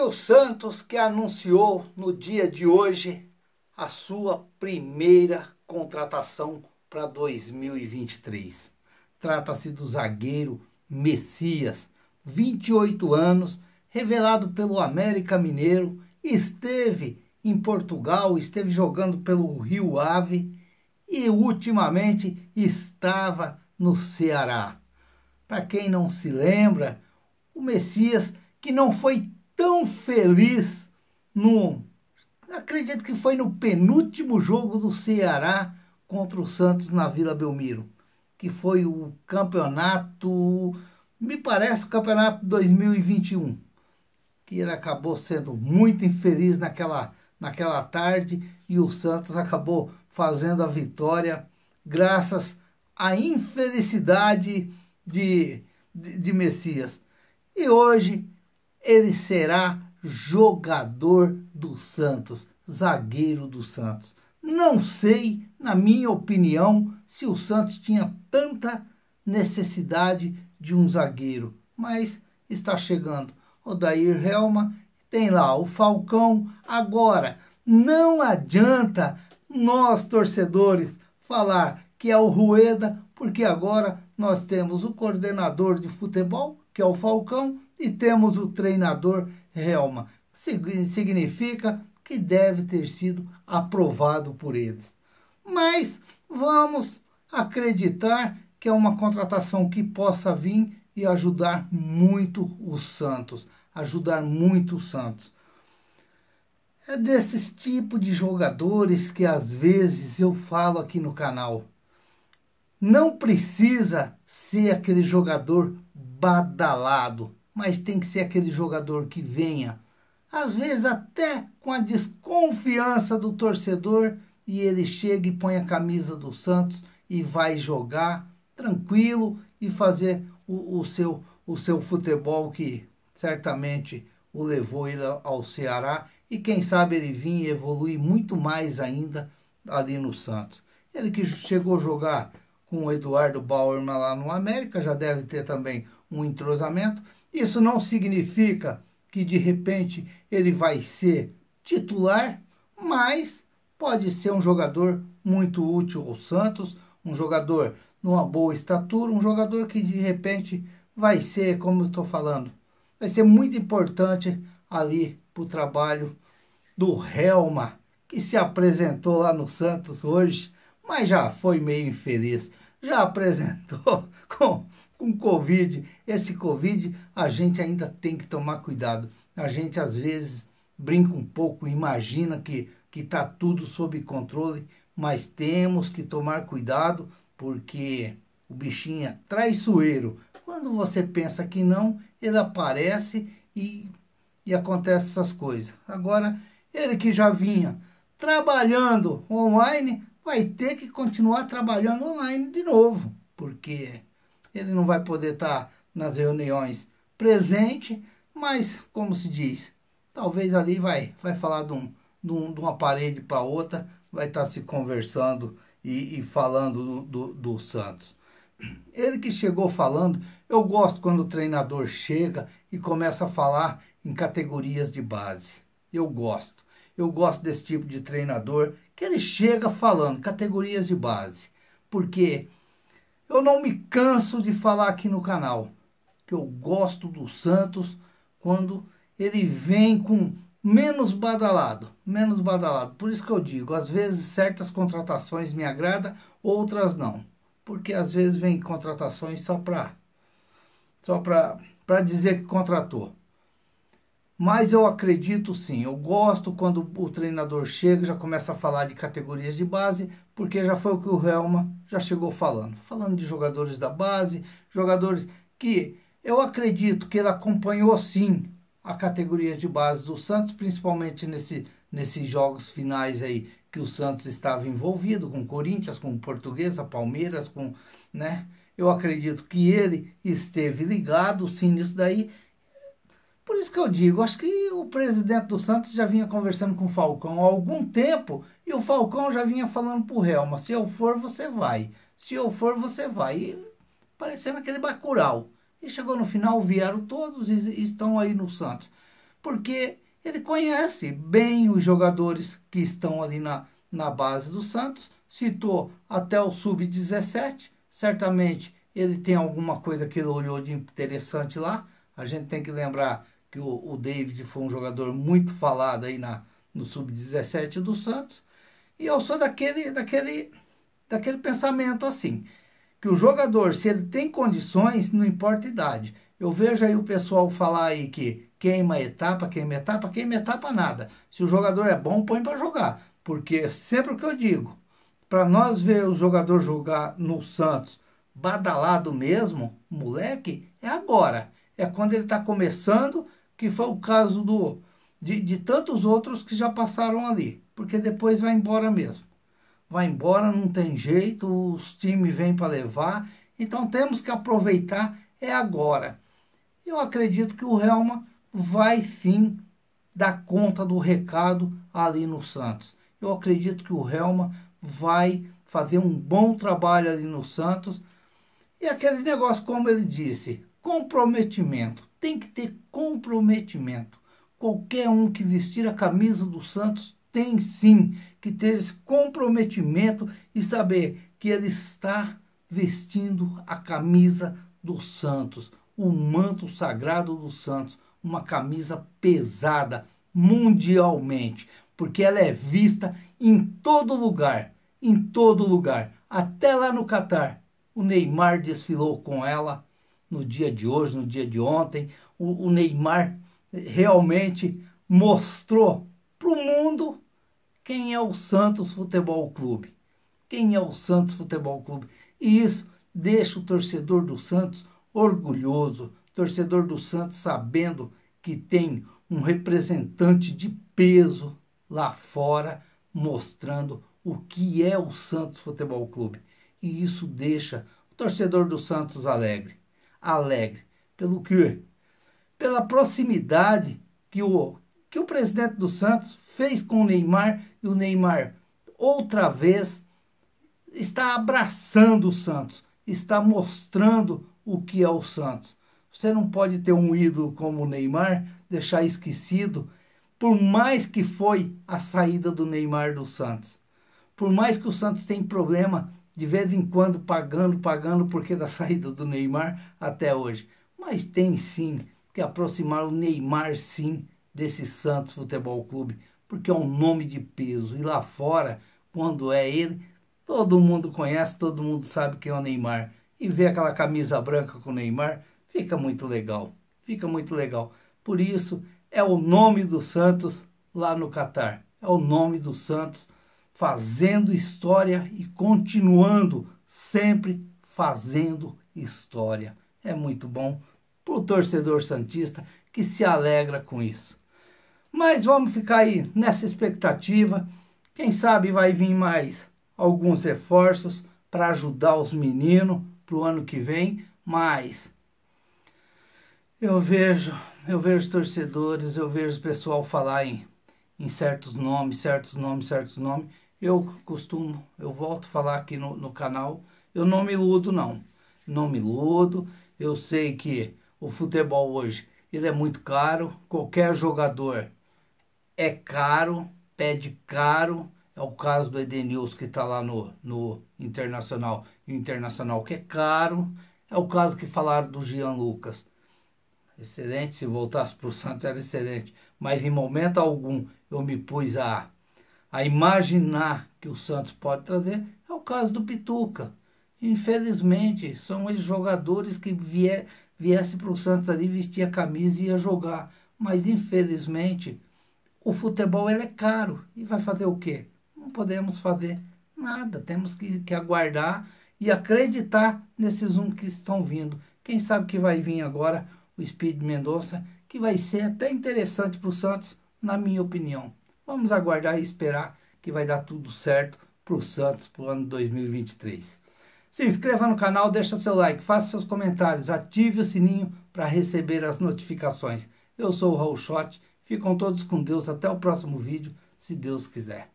o Santos, que anunciou no dia de hoje a sua primeira contratação para 2023. Trata-se do zagueiro Messias, 28 anos, revelado pelo América Mineiro, esteve em Portugal, esteve jogando pelo Rio Ave e ultimamente estava no Ceará. Para quem não se lembra, o Messias que não foi tão feliz no. Acredito que foi no penúltimo jogo do Ceará contra o Santos na Vila Belmiro, que foi o campeonato, me parece o campeonato 2021, que ele acabou sendo muito infeliz naquela, naquela tarde e o Santos acabou fazendo a vitória graças à infelicidade de, de, de Messias. E hoje ele será jogador do Santos, zagueiro do Santos. Não sei, na minha opinião, se o Santos tinha tanta necessidade de um zagueiro, mas está chegando. Dair Helma tem lá o Falcão. Agora, não adianta nós torcedores falar que é o Rueda, porque agora nós temos o coordenador de futebol, que é o Falcão, e temos o treinador Helma. Significa que deve ter sido aprovado por eles. Mas vamos acreditar que é uma contratação que possa vir e ajudar muito o Santos, ajudar muito o Santos. É desses tipos de jogadores que às vezes eu falo aqui no canal. Não precisa ser aquele jogador badalado mas tem que ser aquele jogador que venha, às vezes até com a desconfiança do torcedor, e ele chega e põe a camisa do Santos e vai jogar tranquilo e fazer o, o seu, o seu futebol que certamente o levou ele ao Ceará e quem sabe ele vinha evoluir muito mais ainda ali no Santos. Ele que chegou a jogar com o Eduardo Bauerman lá no América, já deve ter também um entrosamento. Isso não significa que de repente ele vai ser titular, mas pode ser um jogador muito útil ao Santos, um jogador numa boa estatura, um jogador que de repente vai ser, como eu estou falando, vai ser muito importante ali para o trabalho do Helma, que se apresentou lá no Santos hoje, mas já foi meio infeliz já apresentou com, com Covid. Esse Covid a gente ainda tem que tomar cuidado. A gente às vezes brinca um pouco, imagina que que tá tudo sob controle, mas temos que tomar cuidado porque o bichinho é traiçoeiro. Quando você pensa que não, ele aparece e, e acontece essas coisas. Agora, ele que já vinha trabalhando online, vai ter que continuar trabalhando online de novo, porque ele não vai poder estar tá nas reuniões presente, mas como se diz, talvez ali vai, vai falar de, um, de, um, de uma parede para outra, vai estar tá se conversando e, e falando do, do, do Santos. Ele que chegou falando, eu gosto quando o treinador chega e começa a falar em categorias de base. Eu gosto. Eu gosto desse tipo de treinador que ele chega falando categorias de base, porque eu não me canso de falar aqui no canal que eu gosto do Santos quando ele vem com menos badalado, menos badalado. Por isso que eu digo, às vezes certas contratações me agrada, outras não, porque às vezes vem contratações só para só para dizer que contratou. Mas eu acredito sim, eu gosto quando o treinador chega já começa a falar de categorias de base, porque já foi o que o Helma já chegou falando. Falando de jogadores da base, jogadores que eu acredito que ele acompanhou sim a categoria de base do Santos, principalmente nesse, nesses jogos finais aí que o Santos estava envolvido, com Corinthians, com Portuguesa, Palmeiras, com. né? Eu acredito que ele esteve ligado sim nisso daí por isso que eu digo, acho que o presidente do Santos já vinha conversando com o Falcão há algum tempo e o Falcão já vinha falando pro Helma, se eu for, você vai. Se eu for, você vai. E parecendo aquele bacural. E chegou no final, vieram todos e estão aí no Santos. Porque ele conhece bem os jogadores que estão ali na, na base do Santos, citou até o sub-17, certamente ele tem alguma coisa que ele olhou de interessante lá. A gente tem que lembrar que o, o David foi um jogador muito falado aí na, no sub-17 do Santos. E eu sou daquele, daquele, daquele pensamento assim, que o jogador, se ele tem condições, não importa a idade. Eu vejo aí o pessoal falar aí que queima etapa, queima etapa, queima etapa nada. Se o jogador é bom, põe para jogar, porque sempre o que eu digo, para nós ver o jogador jogar no Santos badalado mesmo, moleque, é agora. É quando ele está começando que foi o caso do, de, de tantos outros que já passaram ali, porque depois vai embora mesmo. Vai embora, não tem jeito, os times vêm para levar, então temos que aproveitar, é agora. Eu acredito que o Helma vai sim dar conta do recado ali no Santos. Eu acredito que o Helma vai fazer um bom trabalho ali no Santos. E aquele negócio, como ele disse, comprometimento tem que ter comprometimento. Qualquer um que vestir a camisa do Santos tem sim que ter esse comprometimento e saber que ele está vestindo a camisa do Santos, o manto sagrado do Santos, uma camisa pesada mundialmente, porque ela é vista em todo lugar, em todo lugar, até lá no Catar. O Neymar desfilou com ela no dia de hoje, no dia de ontem. O, o Neymar realmente mostrou para o mundo quem é o Santos Futebol Clube. Quem é o Santos Futebol Clube. E isso deixa o torcedor do Santos orgulhoso, torcedor do Santos sabendo que tem um representante de peso lá fora mostrando o que é o Santos Futebol Clube. E isso deixa o torcedor do Santos alegre alegre. Pelo quê? Pela proximidade que o, que o presidente do Santos fez com o Neymar e o Neymar outra vez está abraçando o Santos, está mostrando o que é o Santos. Você não pode ter um ídolo como o Neymar, deixar esquecido, por mais que foi a saída do Neymar do Santos. Por mais que o Santos tenha problema de vez em quando pagando, pagando, porque da saída do Neymar até hoje. Mas tem sim que aproximar o Neymar, sim, desse Santos Futebol Clube, porque é um nome de peso. E lá fora, quando é ele, todo mundo conhece, todo mundo sabe quem é o Neymar. E ver aquela camisa branca com o Neymar fica muito legal. Fica muito legal. Por isso, é o nome do Santos lá no Catar. É o nome do Santos fazendo história e continuando sempre fazendo história. É muito bom para o torcedor Santista que se alegra com isso. Mas vamos ficar aí nessa expectativa. Quem sabe vai vir mais alguns reforços para ajudar os meninos para o ano que vem, mas eu vejo, eu vejo torcedores, eu vejo o pessoal falar em, em certos nomes, certos nomes, certos nomes. Eu costumo, eu volto a falar aqui no, no canal, eu não me iludo não. Não me iludo, eu sei que o futebol hoje ele é muito caro, qualquer jogador é caro, pede caro. É o caso do Edenilson que está lá no, no Internacional, o Internacional que é caro. É o caso que falaram do Jean Lucas. Excelente, se voltasse para o Santos era excelente. Mas em momento algum eu me pus a a imaginar que o Santos pode trazer é o caso do Pituca. Infelizmente, são os jogadores que vier, viesse para o Santos ali, vestia a camisa e ia jogar. Mas infelizmente, o futebol ele é caro. E vai fazer o quê? Não podemos fazer nada. Temos que, que aguardar e acreditar nesses um que estão vindo. Quem sabe que vai vir agora o Speed Mendonça, que vai ser até interessante para o Santos, na minha opinião. Vamos aguardar e esperar que vai dar tudo certo para o Santos para o ano 2023. Se inscreva no canal, deixa seu like, faça seus comentários, ative o sininho para receber as notificações. Eu sou o Raul Schott, ficam todos com Deus, até o próximo vídeo, se Deus quiser.